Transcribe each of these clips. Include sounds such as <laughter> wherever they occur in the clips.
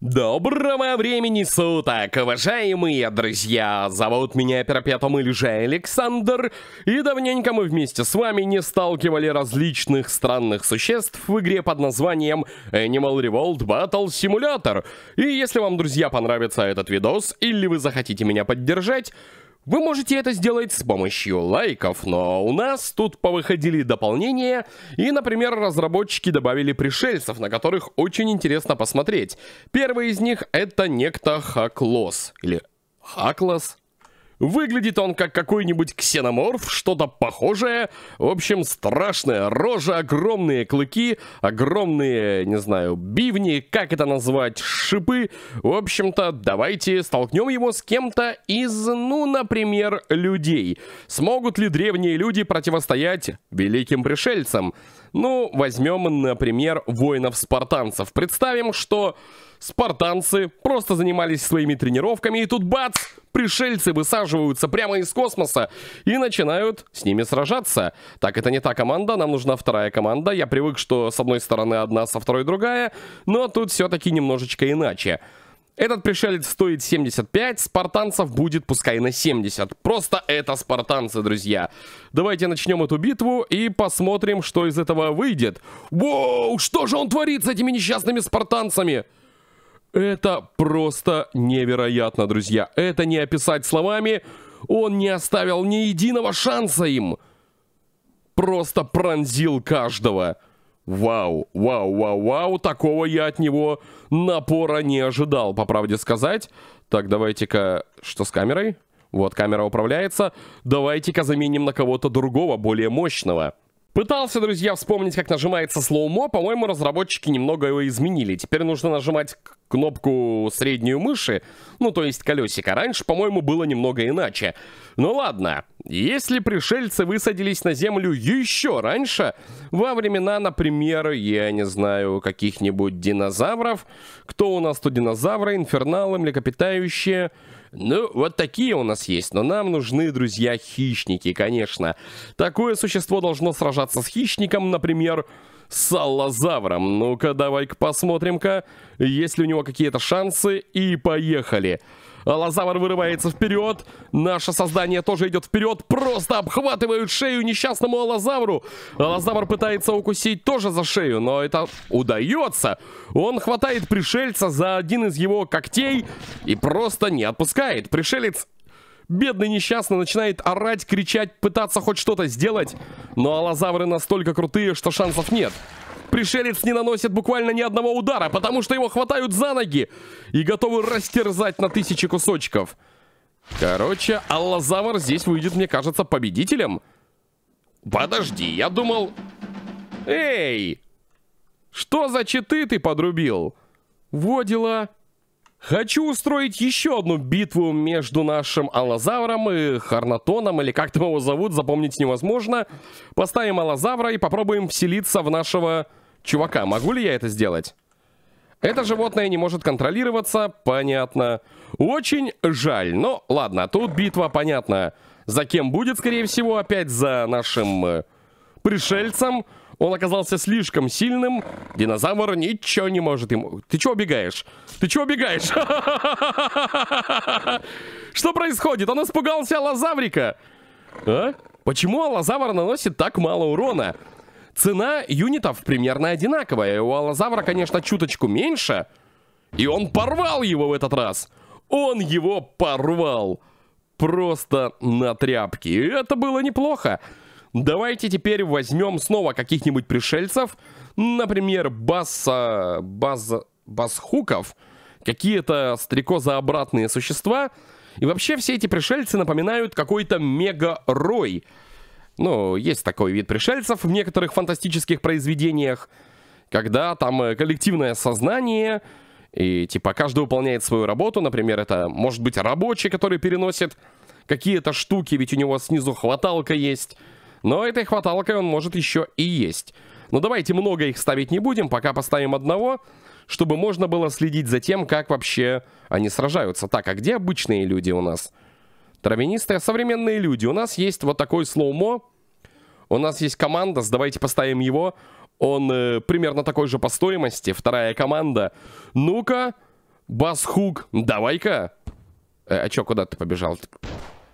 Доброго времени суток, уважаемые друзья! Зовут меня Перпетум или же Александр, и давненько мы вместе с вами не сталкивали различных странных существ в игре под названием Animal Revolt Battle Simulator. И если вам, друзья, понравится этот видос, или вы захотите меня поддержать, вы можете это сделать с помощью лайков, но у нас тут повыходили дополнения, и, например, разработчики добавили пришельцев, на которых очень интересно посмотреть. Первый из них это некто Хаклос, или Хаклос, Выглядит он как какой-нибудь ксеноморф, что-то похожее. В общем, страшная рожа, огромные клыки, огромные, не знаю, бивни, как это назвать, шипы. В общем-то, давайте столкнем его с кем-то из, ну, например, людей. Смогут ли древние люди противостоять великим пришельцам? Ну, возьмем, например, воинов-спартанцев. Представим, что спартанцы просто занимались своими тренировками, и тут бац, пришельцы высаживаются прямо из космоса и начинают с ними сражаться. Так, это не та команда, нам нужна вторая команда. Я привык, что с одной стороны одна, со второй другая, но тут все-таки немножечко иначе. Этот пришелец стоит 75, спартанцев будет пускай на 70. Просто это спартанцы, друзья. Давайте начнем эту битву и посмотрим, что из этого выйдет. Воу, что же он творит с этими несчастными спартанцами? Это просто невероятно, друзья. Это не описать словами. Он не оставил ни единого шанса им. Просто пронзил каждого. Вау, вау, вау, вау. Такого я от него напора не ожидал, по правде сказать. Так, давайте-ка... Что с камерой? Вот, камера управляется. Давайте-ка заменим на кого-то другого, более мощного. Пытался, друзья, вспомнить, как нажимается слоумо. По-моему, разработчики немного его изменили. Теперь нужно нажимать кнопку среднюю мыши, ну, то есть колесика. Раньше, по-моему, было немного иначе. Ну ладно, если пришельцы высадились на Землю еще раньше, во времена, например, я не знаю, каких-нибудь динозавров, кто у нас тут динозавры, инферналы, млекопитающие... Ну, вот такие у нас есть, но нам нужны, друзья, хищники, конечно. Такое существо должно сражаться с хищником, например, с аллозавром. Ну-ка, давай-ка посмотрим-ка, есть ли у него какие-то шансы, и поехали. Поехали. Лазавр вырывается вперед. Наше создание тоже идет вперед. Просто обхватывают шею несчастному Лазавру. Лазавр пытается укусить тоже за шею, но это удается. Он хватает пришельца за один из его когтей и просто не отпускает. Пришелец бедный несчастный начинает орать, кричать, пытаться хоть что-то сделать. Но ну, алазавры настолько крутые, что шансов нет пришелец не наносит буквально ни одного удара, потому что его хватают за ноги и готовы растерзать на тысячи кусочков. Короче, Аллазавр здесь выйдет, мне кажется, победителем. Подожди, я думал... Эй! Что за читы ты подрубил? Во Хочу устроить еще одну битву между нашим Аллозавром и Харнатоном, или как там его зовут, запомнить невозможно. Поставим Аллозавра и попробуем вселиться в нашего чувака. Могу ли я это сделать? Это животное не может контролироваться, понятно. Очень жаль. Но ну, ладно, тут битва, понятно. За кем будет, скорее всего, опять за нашим э, пришельцем. Он оказался слишком сильным. Динозавр ничего не может ему... Ты чего убегаешь? Ты чего убегаешь? <laughs> Что происходит? Он испугался лазаврика. А? Почему лазавр наносит так мало урона? Цена юнитов примерно одинаковая. У Аллозавра, конечно, чуточку меньше. И он порвал его в этот раз. Он его порвал. Просто на тряпки. И это было неплохо. Давайте теперь возьмем снова каких-нибудь пришельцев. Например, баса... Баз... Басхуков. Какие-то стрекозообратные существа. И вообще все эти пришельцы напоминают какой-то мега-рой. Ну, есть такой вид пришельцев в некоторых фантастических произведениях, когда там э, коллективное сознание, и типа каждый выполняет свою работу, например, это может быть рабочий, который переносит какие-то штуки, ведь у него снизу хваталка есть, но этой хваталкой он может еще и есть. Но ну, давайте много их ставить не будем, пока поставим одного, чтобы можно было следить за тем, как вообще они сражаются. Так, а где обычные люди у нас? Травянистые. Современные люди. У нас есть вот такой слоумо. У нас есть команда. Давайте поставим его. Он э, примерно такой же по стоимости. Вторая команда. Ну-ка. Басхук. Давай-ка. Э, а чё, куда ты побежал?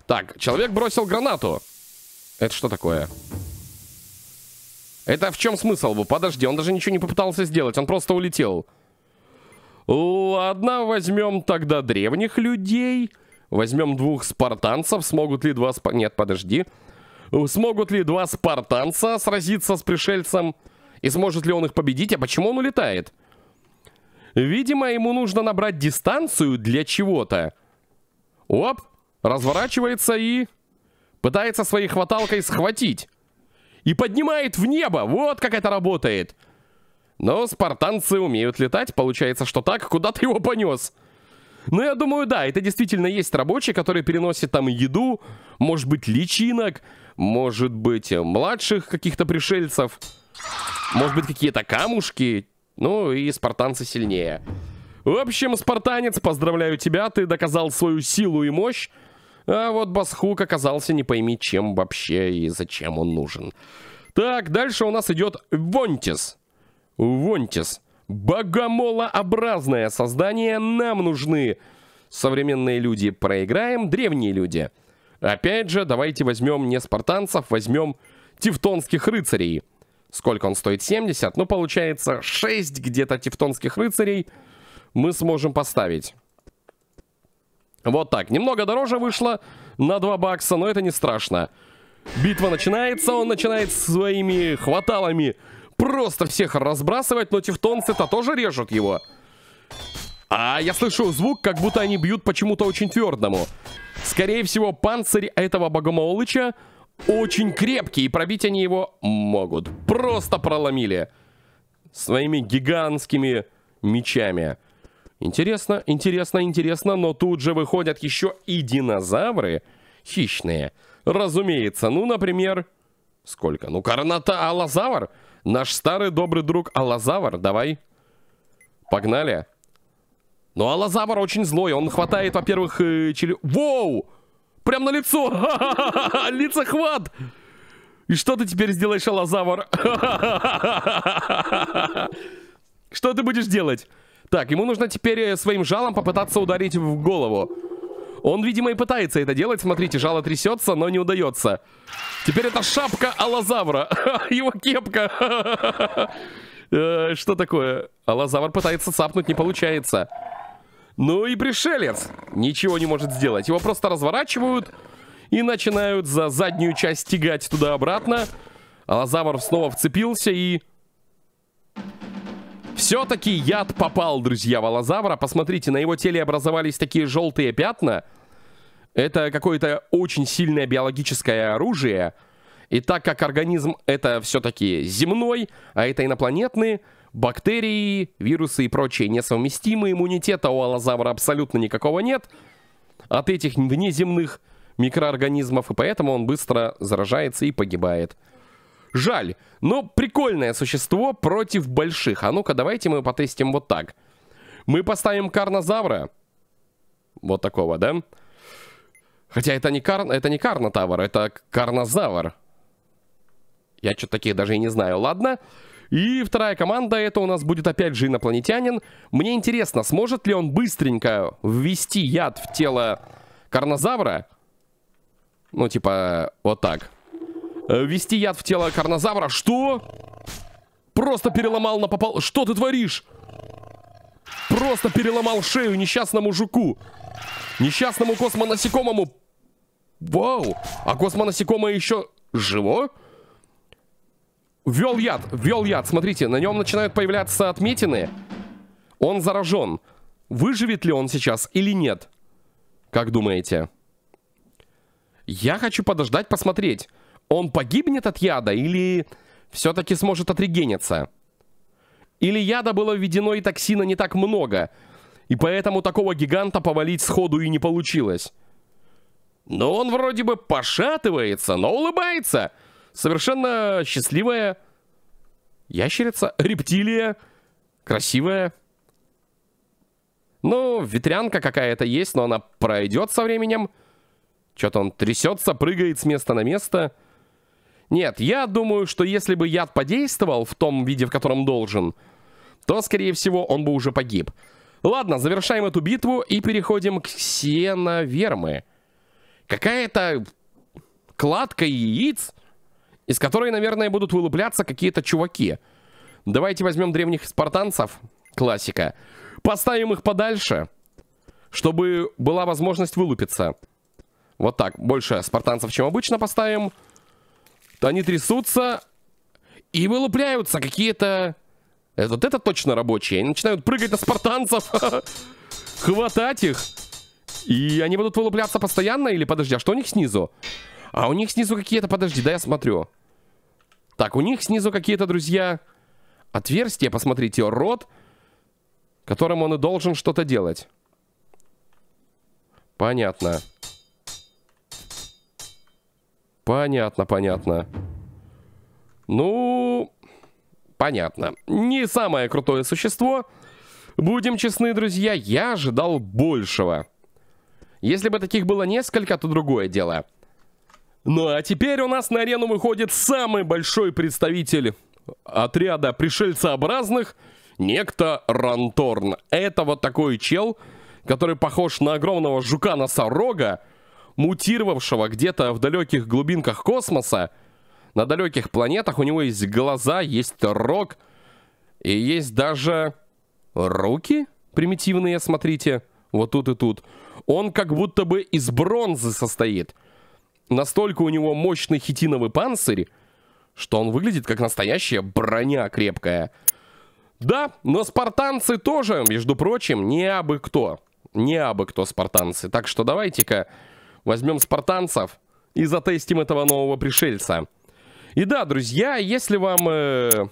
Так, человек бросил гранату. Это что такое? Это в чем смысл? Подожди, он даже ничего не попытался сделать. Он просто улетел. Ладно, возьмем тогда древних людей. Возьмем двух спартанцев. Смогут ли два... Спа... Нет, подожди. Смогут ли два спартанца сразиться с пришельцем? И сможет ли он их победить? А почему он улетает? Видимо, ему нужно набрать дистанцию для чего-то. Оп! Разворачивается и... Пытается своей хваталкой схватить. И поднимает в небо. Вот как это работает. Но спартанцы умеют летать. Получается, что так куда-то его понес. Ну, я думаю, да, это действительно есть рабочие, которые переносят там еду, может быть, личинок, может быть, э, младших каких-то пришельцев, может быть, какие-то камушки. Ну, и спартанцы сильнее. В общем, спартанец, поздравляю тебя, ты доказал свою силу и мощь. А вот Басхук оказался не пойми чем вообще и зачем он нужен. Так, дальше у нас идет Вонтис. Вонтис. Богомолообразное создание нам нужны. Современные люди проиграем, древние люди. Опять же, давайте возьмем не спартанцев, возьмем тевтонских рыцарей. Сколько он стоит? 70? Ну, получается, 6 где-то тевтонских рыцарей мы сможем поставить. Вот так. Немного дороже вышло на 2 бакса, но это не страшно. Битва начинается, он начинает своими хваталами просто всех разбрасывает, но тевтонцы-то тоже режут его. А я слышу звук, как будто они бьют почему-то очень твердому. Скорее всего, панцирь этого богомолыча очень крепкий, и пробить они его могут. Просто проломили. Своими гигантскими мечами. Интересно, интересно, интересно, но тут же выходят еще и динозавры хищные. Разумеется, ну, например, Сколько? Ну, Карната Алазавр. Наш старый добрый друг Алазавр. Давай. Погнали. Ну, Алазавр очень злой. Он хватает, во-первых, э, чили... Воу! Прям на лицо! <laughs> Лица хват! И что ты теперь сделаешь, Алазавр? <laughs> Что ты будешь делать? Так, ему нужно теперь э, своим жалом попытаться ударить в голову. Он, видимо, и пытается это делать. Смотрите, жало трясется, но не удается. Теперь это шапка алазавра. <laughs> Его кепка. <laughs> Э, что такое? Алазавр пытается цапнуть, не получается. Ну и пришелец ничего не может сделать. Его просто разворачивают и начинают за заднюю часть тягать туда-обратно. Алазавр снова вцепился и... Все-таки яд попал, друзья, в Алазавра. Посмотрите, на его теле образовались такие желтые пятна. Это какое-то очень сильное биологическое оружие. И так как организм это все-таки земной, а это инопланетный, бактерии, вирусы и прочие несовместимы, иммунитета у алазавра абсолютно никакого нет от этих внеземных микроорганизмов, и поэтому он быстро заражается и погибает. Жаль, но прикольное существо против больших. А ну-ка, давайте мы потестим вот так. Мы поставим карнозавра. Вот такого, да? Хотя это не, кар... это не карнотавр, это карнозавр. Я что-то таких даже и не знаю. Ладно. И вторая команда, это у нас будет опять же инопланетянин. Мне интересно, сможет ли он быстренько ввести яд в тело карнозавра? Ну, типа, вот так. Э, ввести яд в тело карнозавра. Что? Просто переломал напопал... Что ты творишь? Просто переломал шею несчастному жуку. Несчастному космонасекомому. Вау. А космонасекомое еще живо? Ввел яд, ввел яд. Смотрите, на нем начинают появляться отметины. Он заражен. Выживет ли он сейчас или нет? Как думаете? Я хочу подождать, посмотреть он погибнет от яда или все-таки сможет отрегениться? Или яда было введено и токсина не так много, и поэтому такого гиганта повалить сходу и не получилось? Но ну, он вроде бы пошатывается, но улыбается. Совершенно счастливая ящерица, рептилия, красивая. Ну, ветрянка какая-то есть, но она пройдет со временем. Что-то он трясется, прыгает с места на место. Нет, я думаю, что если бы яд подействовал в том виде, в котором должен, то, скорее всего, он бы уже погиб. Ладно, завершаем эту битву и переходим к Сеновермы. Какая-то кладка яиц, из которой, наверное, будут вылупляться какие-то чуваки. Давайте возьмем древних спартанцев, классика, поставим их подальше, чтобы была возможность вылупиться. Вот так, больше спартанцев, чем обычно поставим. Поставим. Они трясутся и вылупляются какие-то... Э, вот это точно рабочие. Они начинают прыгать на спартанцев, <laughs> хватать их. И они будут вылупляться постоянно? Или подожди, а что у них снизу? А у них снизу какие-то... Подожди, да я смотрю. Так, у них снизу какие-то, друзья, отверстия, посмотрите, рот, которым он и должен что-то делать. Понятно. Понятно. Понятно, понятно. Ну, понятно. Не самое крутое существо. Будем честны, друзья, я ожидал большего. Если бы таких было несколько, то другое дело. Ну а теперь у нас на арену выходит самый большой представитель отряда пришельцеобразных, некто Ранторн. Это вот такой чел, который похож на огромного жука-носорога, мутировавшего где-то в далеких глубинках космоса, на далеких планетах у него есть глаза, есть рог и есть даже руки примитивные, смотрите, вот тут и тут. Он как будто бы из бронзы состоит. Настолько у него мощный хитиновый панцирь, что он выглядит как настоящая броня крепкая. Да, но спартанцы тоже, между прочим, не абы кто. Не абы кто спартанцы. Так что давайте-ка Возьмем спартанцев и затестим этого нового пришельца. И да, друзья, если вам э,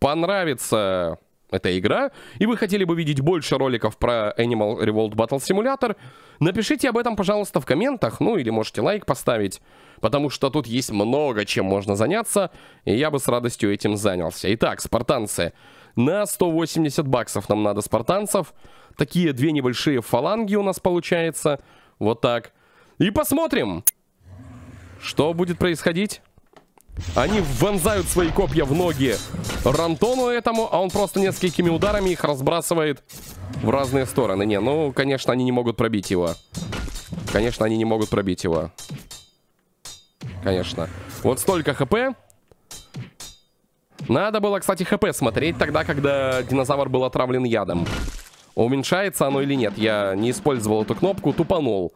понравится эта игра, и вы хотели бы видеть больше роликов про Animal Revolt Battle Simulator, напишите об этом, пожалуйста, в комментах, ну или можете лайк поставить, потому что тут есть много чем можно заняться, и я бы с радостью этим занялся. Итак, спартанцы. На 180 баксов нам надо спартанцев. Такие две небольшие фаланги у нас получается. Вот так. И посмотрим, что будет происходить. Они вонзают свои копья в ноги Рантону этому, а он просто несколькими ударами их разбрасывает в разные стороны. Не, ну, конечно, они не могут пробить его. Конечно, они не могут пробить его. Конечно. Вот столько хп. Надо было, кстати, хп смотреть тогда, когда динозавр был отравлен ядом. Уменьшается оно или нет? Я не использовал эту кнопку, тупанул.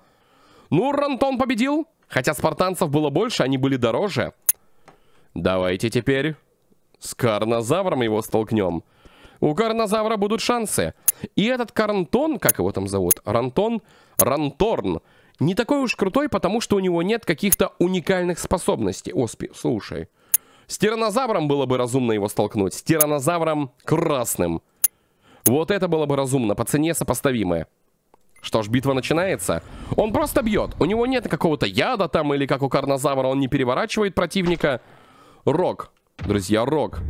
Ну, Рантон победил. Хотя спартанцев было больше, они были дороже. Давайте теперь с карнозавром его столкнем. У карнозавра будут шансы. И этот Карнтон, как его там зовут? Рантон? Ранторн. Не такой уж крутой, потому что у него нет каких-то уникальных способностей. Оспи, слушай. С тиранозавром было бы разумно его столкнуть. С тиранозавром красным. Вот это было бы разумно, по цене сопоставимое. Что ж, битва начинается. Он просто бьет. У него нет какого-то яда там, или как у Карнозавра, он не переворачивает противника. Рок. Друзья, рок.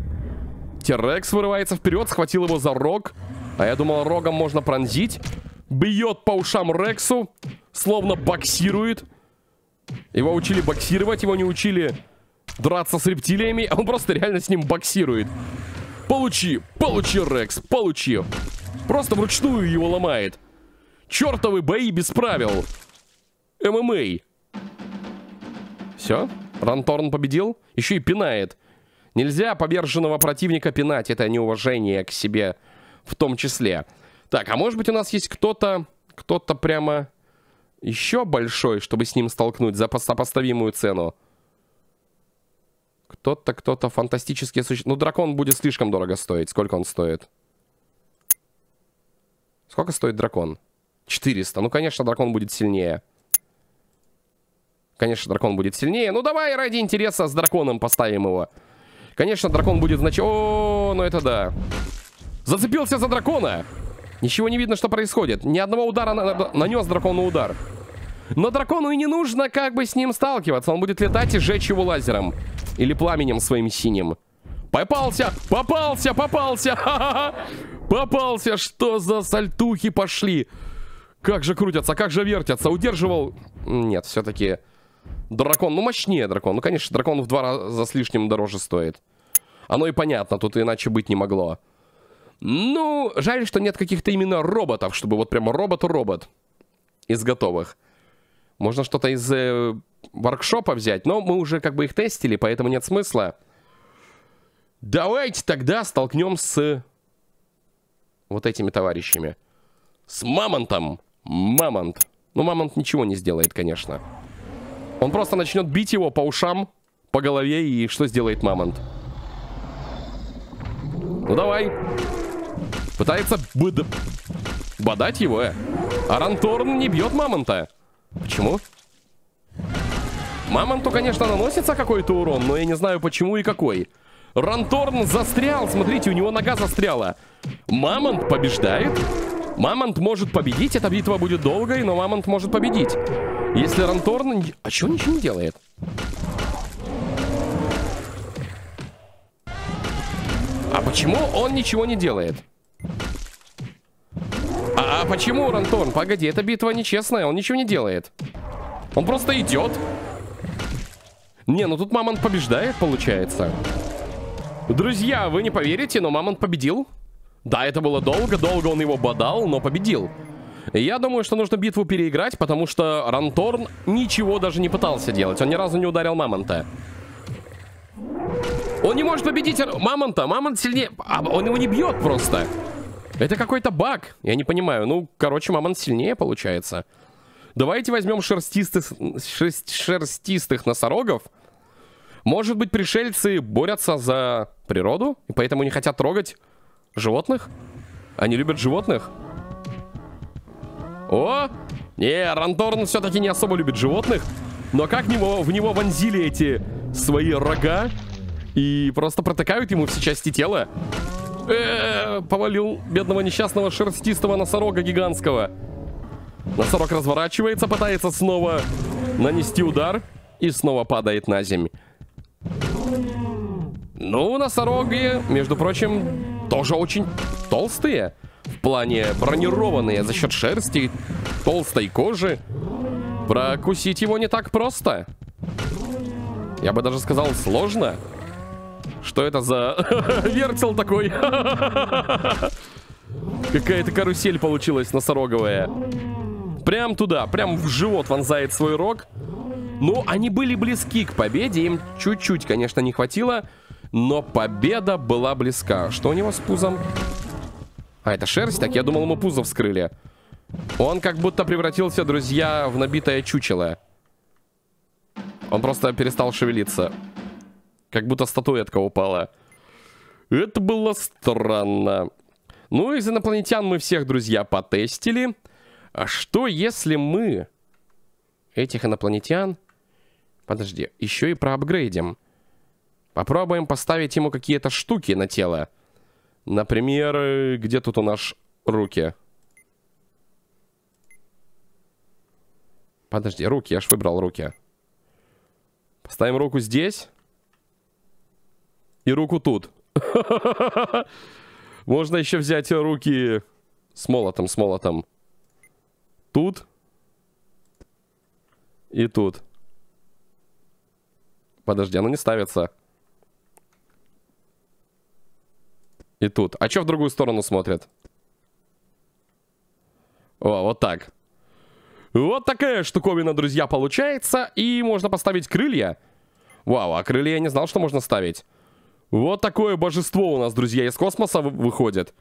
Терекс вырывается вперед, схватил его за рог. А я думал, рогом можно пронзить. Бьет по ушам Рексу. Словно боксирует. Его учили боксировать, его не учили драться с рептилиями. А он просто реально с ним боксирует. Получи, получи, Рекс, получи. Просто вручную его ломает. Чертовы бои без правил. ММА. Все, Ранторн победил. Еще и пинает. Нельзя поверженного противника пинать. Это неуважение к себе в том числе. Так, а может быть у нас есть кто-то... Кто-то прямо еще большой, чтобы с ним столкнуть за сопоставимую цену. Кто-то, кто-то фантастические существа. Ну, дракон будет слишком дорого стоить. Сколько он стоит? Сколько стоит дракон? 400. Ну, конечно, дракон будет сильнее. Конечно, дракон будет сильнее. Ну, давай ради интереса с драконом поставим его. Конечно, дракон будет знач. О, ну это да. Зацепился за дракона. Ничего не видно, что происходит. Ни одного удара на нанес дракону удар. Но дракону и не нужно как бы с ним сталкиваться. Он будет летать и сжечь его лазером. Или пламенем своим синим? Попался! Попался! Попался! Попался! Что за сальтухи пошли? Как же крутятся, как же вертятся. Удерживал... Нет, все-таки... Дракон, ну мощнее дракон. Ну, конечно, дракон в два раза с лишним дороже стоит. Оно и понятно, тут иначе быть не могло. Ну, жаль, что нет каких-то именно роботов, чтобы вот прямо робот-робот из готовых. Можно что-то из э, воркшопа взять, но мы уже как бы их тестили, поэтому нет смысла. Давайте тогда столкнем с вот этими товарищами. С Мамонтом. Мамонт. Ну, Мамонт ничего не сделает, конечно. Он просто начнет бить его по ушам, по голове, и что сделает Мамонт? Ну, давай. Пытается быд... бодать его, э. ранторн не бьет Мамонта. Почему? Мамонту, конечно, наносится какой-то урон, но я не знаю почему и какой. Ранторн застрял, смотрите, у него нога застряла. Мамонт побеждает. Мамонт может победить, эта битва будет долгой, но Мамонт может победить. Если Ранторн... А чего он ничего не делает? А почему он ничего не делает? А, а почему, Рантон? Погоди, эта битва нечестная, он ничего не делает. Он просто идет. Не, ну тут Мамонт побеждает, получается. Друзья, вы не поверите, но Мамонт победил. Да, это было долго, долго он его бодал, но победил. Я думаю, что нужно битву переиграть, потому что Ранторн ничего даже не пытался делать. Он ни разу не ударил Мамонта. Он не может победить Мамонта. Мамонт сильнее... а Он его не бьет просто. Просто. Это какой-то баг. Я не понимаю. Ну, короче, мамонт сильнее получается. Давайте возьмем шерстистых, шерст, шерстистых носорогов. Может быть, пришельцы борются за природу, и поэтому не хотят трогать животных? Они любят животных? О! Не, Ранторн все-таки не особо любит животных. Но как в него, в него вонзили эти свои рога и просто протыкают ему все части тела. Э -э -э, повалил бедного несчастного шерстистого носорога гигантского. Носорог разворачивается, пытается снова нанести удар и снова падает на землю. Ну, носороги, между прочим, тоже очень толстые. В плане бронированные за счет шерсти, толстой кожи. Прокусить его не так просто. Я бы даже сказал, сложно. Сложно. Что это за <laughs> вертел такой? Какая-то карусель получилась носороговая. Прям туда, прям в живот вонзает свой рог. Ну, они были близки к победе, им чуть-чуть, конечно, не хватило, но победа была близка. Что у него с пузом? А, это шерсть? Так, я думал, ему пузо вскрыли. Он как будто превратился, друзья, в набитое чучело. Он просто перестал шевелиться. Как будто статуэтка упала. Это было странно. Ну, из инопланетян мы всех, друзья, потестили. А что, если мы этих инопланетян... Подожди, еще и проапгрейдим. Попробуем поставить ему какие-то штуки на тело. Например, где тут у нас руки? Подожди, руки, я ж выбрал руки. Поставим руку здесь. И руку тут. <laughs> Можно еще взять руки с молотом, с молотом. Тут. И тут. Подожди, оно не ставится. И тут. А что в другую сторону смотрят? О, вот так. Вот такая штуковина, друзья, получается. И можно поставить крылья. Вау, а крылья я не знал, что можно ставить. Вот такое божество у нас, друзья, из космоса выходит.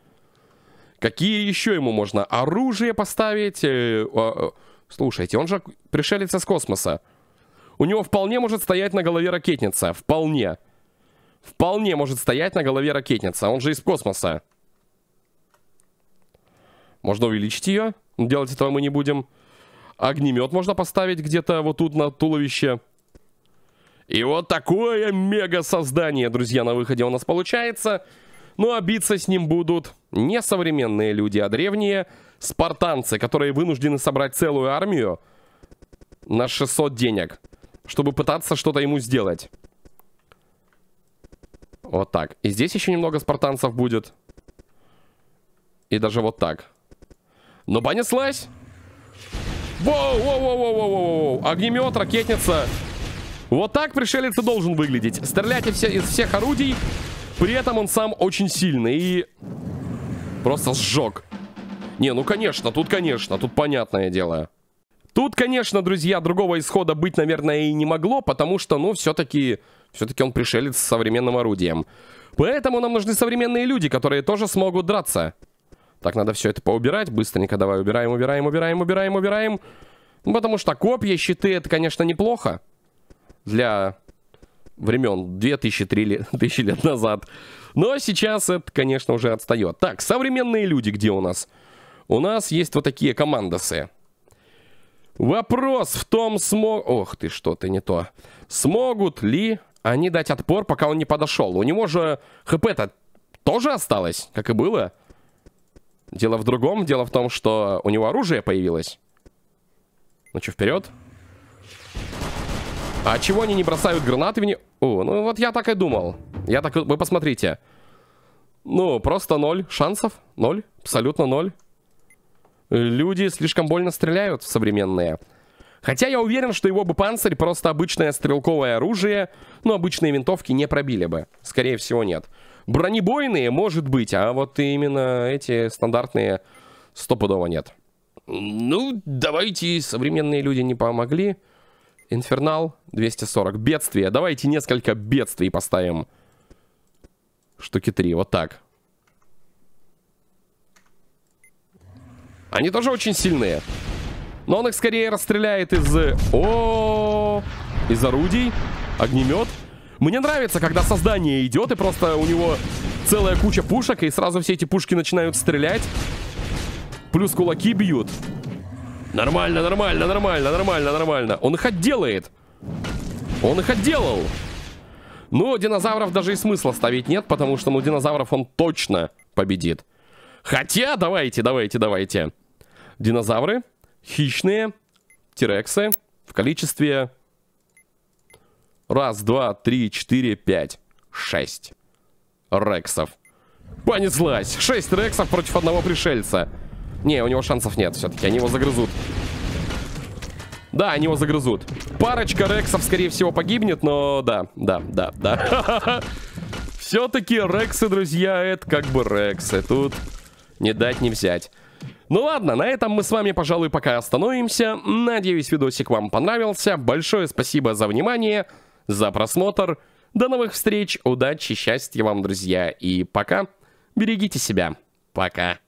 Какие еще ему можно? Оружие поставить? Э, э, слушайте, он же пришелец из космоса. У него вполне может стоять на голове ракетница. Вполне. Вполне может стоять на голове ракетница. Он же из космоса. Можно увеличить ее. Делать этого мы не будем. Огнемет можно поставить где-то вот тут на туловище. И вот такое мега-создание, друзья, на выходе у нас получается. Ну а биться с ним будут не современные люди, а древние спартанцы, которые вынуждены собрать целую армию на 600 денег, чтобы пытаться что-то ему сделать. Вот так. И здесь еще немного спартанцев будет. И даже вот так. Но понеслась! Воу, воу, воу, воу, воу, воу, воу. Огнемет, ракетница. Вот так пришелец и должен выглядеть. Стрелять все, из всех орудий. При этом он сам очень сильный и... Просто сжег. Не, ну конечно, тут конечно, тут понятное дело. Тут, конечно, друзья, другого исхода быть, наверное, и не могло, потому что, ну, все-таки... Все-таки он пришелец с современным орудием. Поэтому нам нужны современные люди, которые тоже смогут драться. Так, надо все это поубирать быстренько. Давай, убираем, убираем, убираем, убираем, убираем. Ну, потому что копья, щиты, это, конечно, неплохо для времен <laughs> тысячи лет назад. Но сейчас это, конечно, уже отстает. Так, современные люди где у нас? У нас есть вот такие командосы. Вопрос в том, смог... Ох ты, что-то не то. Смогут ли они дать отпор, пока он не подошел? У него же хп-то тоже осталось, как и было. Дело в другом. Дело в том, что у него оружие появилось. Ну что, вперед? Вперед. А чего они не бросают гранаты в не... О, ну вот я так и думал. Я так... Вы посмотрите. Ну, просто ноль шансов. Ноль. Абсолютно ноль. Люди слишком больно стреляют современные. Хотя я уверен, что его бы панцирь просто обычное стрелковое оружие, ну обычные винтовки не пробили бы. Скорее всего, нет. Бронебойные, может быть, а вот именно эти стандартные стопудово нет. Ну, давайте современные люди не помогли. Инфернал 240. Бедствие. Давайте несколько бедствий поставим. Штуки три. Вот так. Они тоже очень сильные. Но он их скорее расстреляет из... О, э, -о! Из орудий. Огнемет. Мне нравится, когда создание идет, и просто у него целая куча пушек, и сразу все эти пушки начинают стрелять. Плюс кулаки бьют. Нормально, нормально, нормально, нормально, нормально. Он их отделает. Он их отделал. Ну, динозавров даже и смысла ставить нет, потому что, ну, динозавров он точно победит. Хотя, давайте, давайте, давайте. Динозавры, хищные, тирексы в количестве... Раз, два, три, четыре, пять, шесть рексов. Понеслась! Шесть рексов против одного пришельца. Не, у него шансов нет все-таки. Они его загрызут. Да, они его загрызут. Парочка рексов, скорее всего, погибнет, но да, да, да, да. <laughs> Все-таки рексы, друзья, это как бы рексы. Тут не дать, не взять. Ну ладно, на этом мы с вами, пожалуй, пока остановимся. Надеюсь, видосик вам понравился. Большое спасибо за внимание, за просмотр. До новых встреч, удачи, счастья вам, друзья, и пока. Берегите себя. Пока.